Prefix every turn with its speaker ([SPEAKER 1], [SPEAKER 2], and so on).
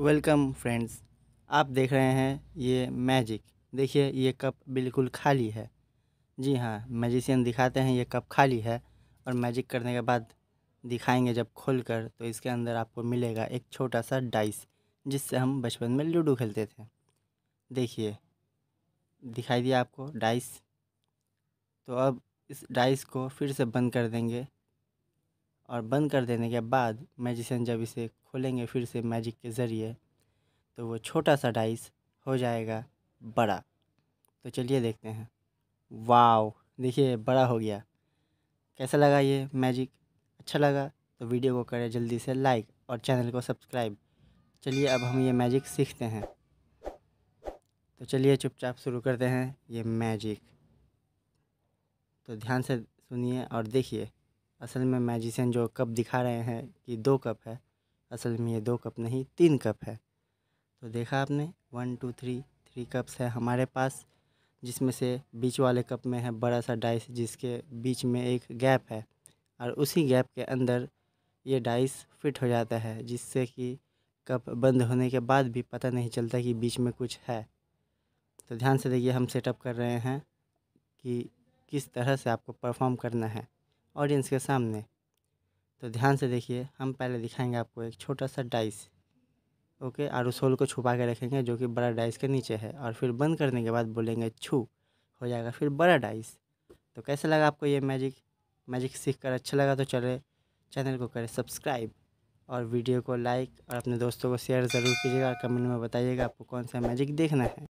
[SPEAKER 1] welcome friends आप देख रहे हैं ये मैजिक देखिए ये कप बिल्कुल खाली है जी हाँ मैजिशियन दिखाते हैं ये कप खाली है और मैजिक करने के बाद दिखाएंगे जब खोल कर तो इसके अंदर आपको मिलेगा एक छोटा सा डाइस जिससे हम बचपन में लूडो खेलते थे देखिए दिखाई दिया आपको डाइस तो अब इस डाइस को फिर से बंद कर देंगे और बंद कर देने के बाद मैजिसन जब इसे खोलेंगे फिर से मैजिक के ज़रिए तो वो छोटा सा डाइस हो जाएगा बड़ा तो चलिए देखते हैं वाव देखिए बड़ा हो गया कैसा लगा ये मैजिक अच्छा लगा तो वीडियो को करें जल्दी से लाइक और चैनल को सब्सक्राइब चलिए अब हम ये मैजिक सीखते हैं तो चलिए चुपचाप शुरू करते हैं ये मैजिक तो ध्यान से सुनिए और देखिए असल में मैजिशियन जो कप दिखा रहे हैं कि दो कप है असल में ये दो कप नहीं तीन कप है तो देखा आपने one two three three cups है हमारे पास जिसमें से बीच वाले कप में है बड़ा सा डाइस जिसके बीच में एक गैप है और उसी गैप के अंदर ये डाइस फिट हो जाता है जिससे कि कप बंद होने के बाद भी पता नहीं चलता कि बीच में कुछ है तो ध्यान से देखिए हम सेटअप कर रहे हैं कि किस तरह से आपको परफॉर्म करना है ऑडियंस के सामने तो ध्यान से देखिए हम पहले दिखाएंगे आपको एक छोटा सा डाइस ओके और उस होल को छुपा के रखेंगे जो कि बड़ा डाइस के नीचे है और फिर बंद करने के बाद बोलेंगे छू हो जाएगा फिर बड़ा डाइस तो कैसे लगा आपको ये मैजिक मैजिक सीख कर अच्छा लगा तो चले चैनल को करें सब्सक्राइब और वीडियो को लाइक और अपने दोस्तों को शेयर ज़रूर कीजिएगा और कमेंट में बताइएगा आपको कौन सा मैजिक देखना है